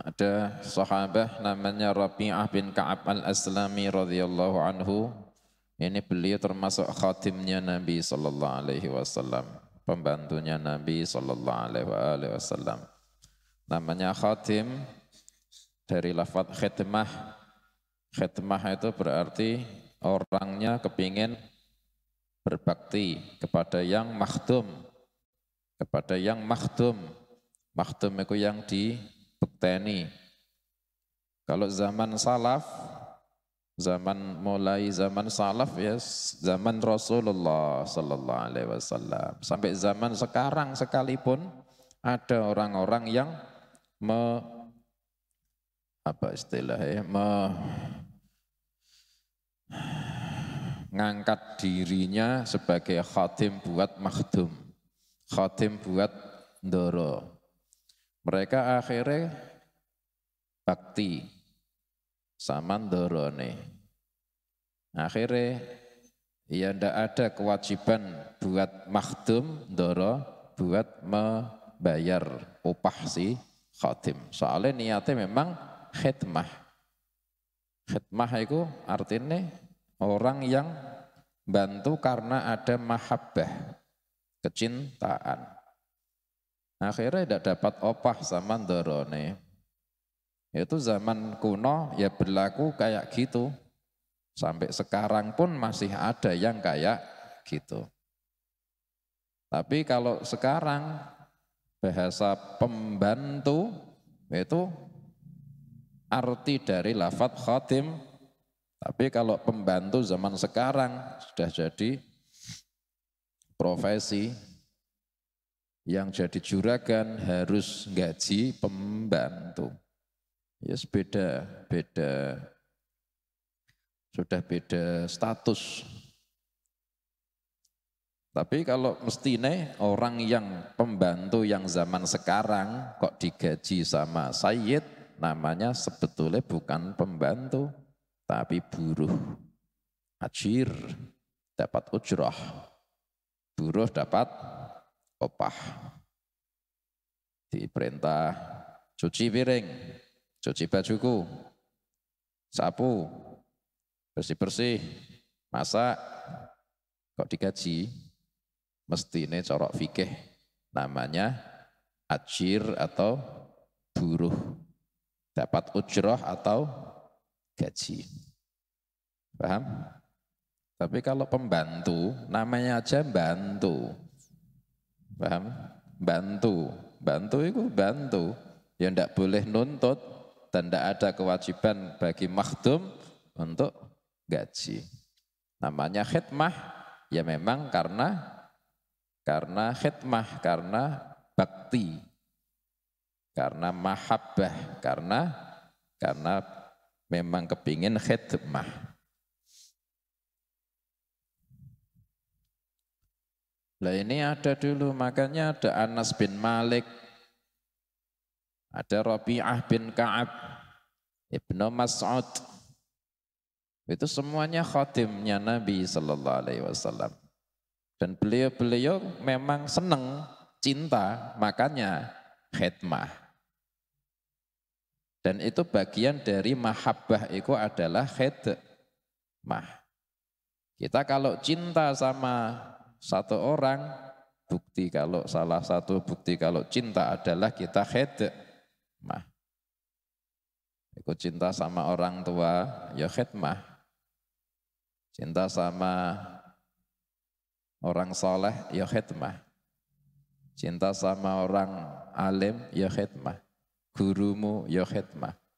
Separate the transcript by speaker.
Speaker 1: ada sahabat namanya Rabi'ah bin Ka'ab al-Aslami radhiyallahu anhu. Ini beliau termasuk khatimnya Nabi sallallahu alaihi wasallam, pembantunya Nabi sallallahu alaihi wasallam. Namanya khatim dari lafaz khidmah. Khidmah itu berarti orangnya kepingin berbakti kepada yang makhdum, kepada yang makhdum. Makhdum itu yang di TNI. Kalau zaman salaf, zaman mulai zaman salaf ya zaman Rasulullah sallallahu alaihi wasallam sampai zaman sekarang sekalipun ada orang-orang yang me, apa istilahnya ya, me, ngangkat dirinya sebagai khatim buat makhdum, khatim buat doro. Mereka akhirnya bakti samandorone. Akhirnya ya ndak ada kewajiban buat makhdum doro buat membayar upah si khatim. Soalnya niatnya memang khidmah. Khidmah itu artinya orang yang bantu karena ada mahabbah, kecintaan. Akhirnya tidak dapat opah sama dorone. Itu zaman kuno ya berlaku kayak gitu. Sampai sekarang pun masih ada yang kayak gitu. Tapi kalau sekarang bahasa pembantu itu arti dari lafat khatim. Tapi kalau pembantu zaman sekarang sudah jadi profesi yang jadi juragan harus gaji pembantu. Ya yes, beda, beda. Sudah beda status. Tapi kalau mestine orang yang pembantu yang zaman sekarang kok digaji sama Sayyid, namanya sebetulnya bukan pembantu, tapi buruh. Ajir dapat ujrah, buruh dapat opah. Diperintah cuci piring, cuci bajuku, sapu, bersih-bersih, masak, kok digaji, mesti ini corok fikih namanya ajir atau buruh, dapat ujroh atau gaji. Paham? Tapi kalau pembantu, namanya aja bantu. Paham? Bantu. Bantu itu bantu. yang enggak boleh nuntut, dan tidak ada kewajiban bagi makhdum untuk gaji. Namanya khidmah ya memang karena karena khidmah, karena bakti, karena mahabbah, karena karena memang kepingin khidmah. Nah ini ada dulu, makanya ada Anas bin Malik ada Rabi'ah bin Ka'ab, Ibnu Mas'ud. Itu semuanya khatimnya Nabi Sallallahu Alaihi Wasallam. Dan beliau-beliau memang seneng, cinta, makanya khidmah. Dan itu bagian dari mahabbah itu adalah khidmah. Kita kalau cinta sama satu orang, bukti kalau salah satu bukti kalau cinta adalah kita khidmah khidmah. Ikut cinta sama orang tua, ya khidmah. Cinta sama orang soleh, ya khidmah. Cinta sama orang alim, ya khidmah. Gurumu, ya khidmah.